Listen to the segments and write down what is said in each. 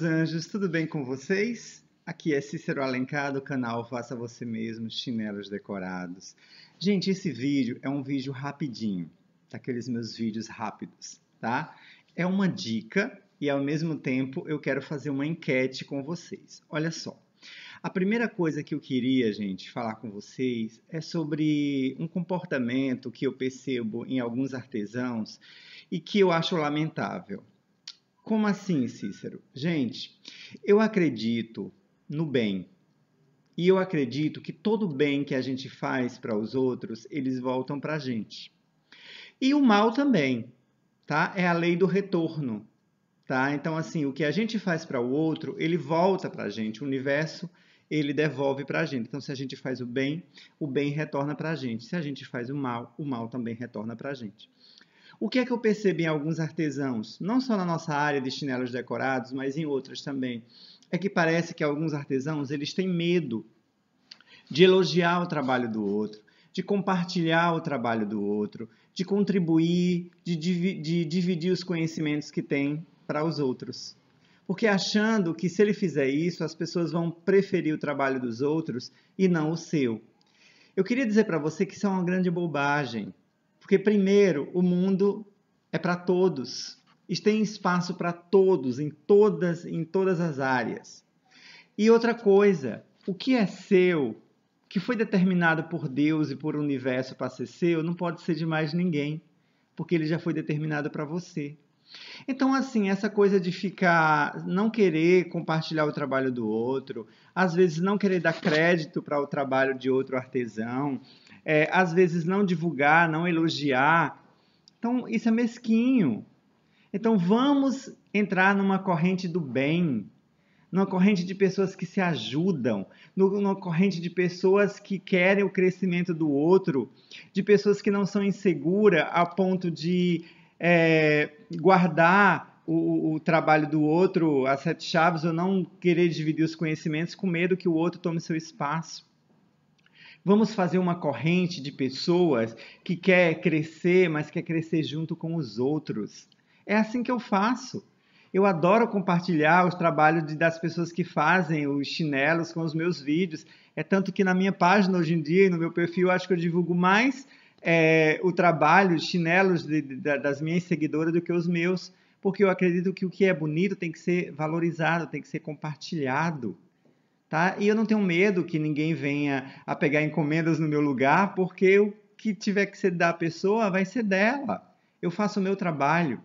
meus anjos, tudo bem com vocês? Aqui é Cícero Alencar do canal Faça Você Mesmo Chinelos Decorados. Gente, esse vídeo é um vídeo rapidinho, daqueles meus vídeos rápidos, tá? É uma dica e ao mesmo tempo eu quero fazer uma enquete com vocês. Olha só. A primeira coisa que eu queria, gente, falar com vocês é sobre um comportamento que eu percebo em alguns artesãos e que eu acho lamentável como assim, Cícero? Gente, eu acredito no bem. E eu acredito que todo bem que a gente faz para os outros, eles voltam para a gente. E o mal também, tá? É a lei do retorno, tá? Então, assim, o que a gente faz para o outro, ele volta para a gente. O universo, ele devolve para a gente. Então, se a gente faz o bem, o bem retorna para a gente. Se a gente faz o mal, o mal também retorna para a gente. O que é que eu percebo em alguns artesãos, não só na nossa área de chinelos decorados, mas em outras também, é que parece que alguns artesãos eles têm medo de elogiar o trabalho do outro, de compartilhar o trabalho do outro, de contribuir, de, divi de dividir os conhecimentos que tem para os outros. Porque achando que se ele fizer isso, as pessoas vão preferir o trabalho dos outros e não o seu. Eu queria dizer para você que isso é uma grande bobagem. Porque, primeiro, o mundo é para todos. E tem espaço para todos, em todas, em todas as áreas. E outra coisa, o que é seu, que foi determinado por Deus e por o universo para ser seu, não pode ser de mais ninguém, porque ele já foi determinado para você. Então, assim, essa coisa de ficar, não querer compartilhar o trabalho do outro, às vezes não querer dar crédito para o trabalho de outro artesão, é, às vezes não divulgar, não elogiar. Então, isso é mesquinho. Então, vamos entrar numa corrente do bem, numa corrente de pessoas que se ajudam, numa corrente de pessoas que querem o crescimento do outro, de pessoas que não são inseguras a ponto de é, guardar o, o, trabalho do outro, as sete chaves, ou não querer dividir os conhecimentos com medo que o outro tome seu espaço. Vamos fazer uma corrente de pessoas que quer crescer, mas quer crescer junto com os outros. É assim que eu faço. Eu adoro compartilhar os trabalhos de, das pessoas que fazem os chinelos com os meus vídeos. É tanto que na minha página hoje em dia e no meu perfil acho que eu divulgo mais é, o trabalho, os chinelos de, de, das minhas seguidoras do que os meus, porque eu acredito que o que é bonito tem que ser valorizado, tem que ser compartilhado tá? E eu não tenho medo que ninguém venha a pegar encomendas no meu lugar, porque o que tiver que ser da pessoa vai ser dela. Eu faço o meu trabalho.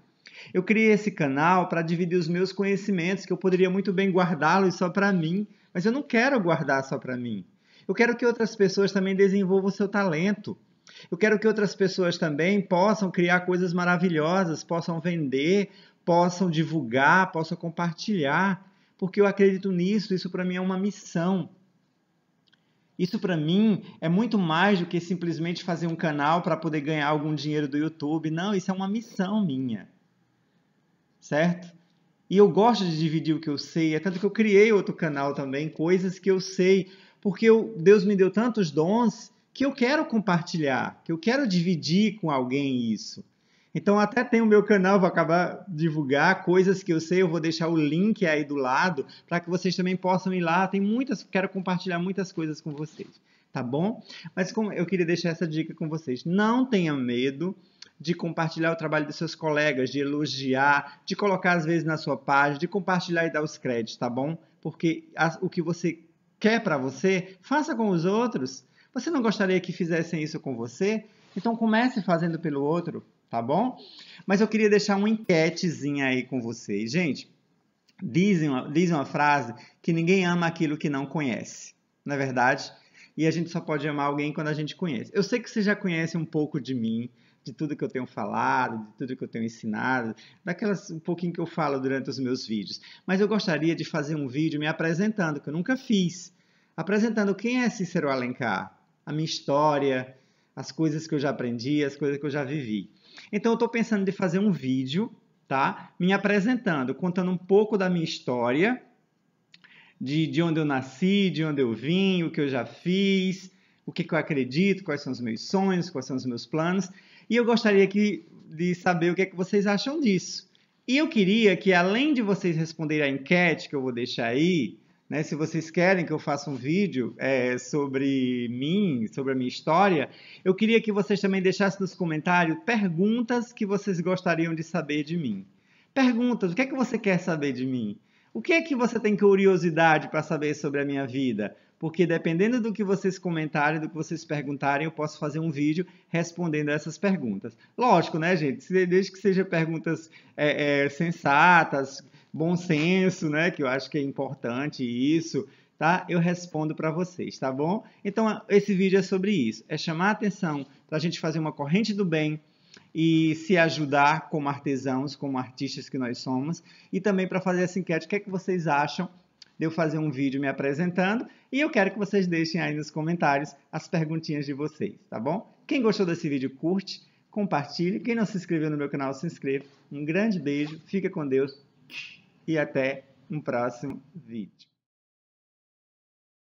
Eu criei esse canal para dividir os meus conhecimentos, que eu poderia muito bem guardá-los só para mim, mas eu não quero guardar só para mim. Eu quero que outras pessoas também desenvolvam o seu talento. Eu quero que outras pessoas também possam criar coisas maravilhosas, possam vender, possam divulgar, possam compartilhar porque eu acredito nisso, isso para mim é uma missão. Isso para mim é muito mais do que simplesmente fazer um canal para poder ganhar algum dinheiro do YouTube. Não, isso é uma missão minha. Certo? E eu gosto de dividir o que eu sei, é tanto que eu criei outro canal também, coisas que eu sei, porque eu, Deus me deu tantos dons que eu quero compartilhar, que eu quero dividir com alguém isso. Então até tem o meu canal, vou acabar divulgar coisas que eu sei, eu vou deixar o link aí do lado para que vocês também possam ir lá. Tem muitas, quero compartilhar muitas coisas com vocês, tá bom? Mas como eu queria deixar essa dica com vocês, não tenha medo de compartilhar o trabalho dos seus colegas, de elogiar, de colocar às vezes na sua página, de compartilhar e dar os créditos, tá bom? Porque as, o que você quer para você, faça com os outros. Você não gostaria que fizessem isso com você? Então comece fazendo pelo outro, tá bom? Mas eu queria deixar uma enquetezinha aí com vocês. Gente, dizem uma, dizem uma frase que ninguém ama aquilo que não conhece, não é verdade? E a gente só pode amar alguém quando a gente conhece. Eu sei que você já conhece um pouco de mim, de tudo que eu tenho falado, de tudo que eu tenho ensinado, daquelas um pouquinho que eu falo durante os meus vídeos. Mas eu gostaria de fazer um vídeo me apresentando, que eu nunca fiz, apresentando quem é Cícero Alencar, a minha história, as coisas que eu já aprendi, as coisas que eu já vivi. Então eu estou pensando de fazer um vídeo, tá? Me apresentando, contando um pouco da minha história, de, de onde eu nasci, de onde eu vim, o que eu já fiz, o que, que eu acredito, quais são os meus sonhos, quais são os meus planos. E eu gostaria que, de saber o que é que vocês acham disso. E eu queria que, além de vocês responderem a enquete que eu vou deixar aí, né? Se vocês querem que eu faça um vídeo é, sobre mim, sobre a minha história, eu queria que vocês também deixassem nos comentários perguntas que vocês gostariam de saber de mim. Perguntas, o que é que você quer saber de mim? O que é que você tem curiosidade para saber sobre a minha vida? Porque dependendo do que vocês comentarem, do que vocês perguntarem, eu posso fazer um vídeo respondendo essas perguntas. Lógico, né, gente? Desde que sejam perguntas é, é, sensatas, bom senso, né? Que eu acho que é importante isso, tá? Eu respondo para vocês, tá bom? Então, esse vídeo é sobre isso. É chamar a atenção para a gente fazer uma corrente do bem e se ajudar como artesãos, como artistas que nós somos. E também para fazer essa enquete, o que é que vocês acham de eu fazer um vídeo me apresentando? E eu quero que vocês deixem aí nos comentários as perguntinhas de vocês, tá bom? Quem gostou desse vídeo, curte, compartilhe. Quem não se inscreveu no meu canal, se inscreva. Um grande beijo, fica com Deus e até um próximo vídeo.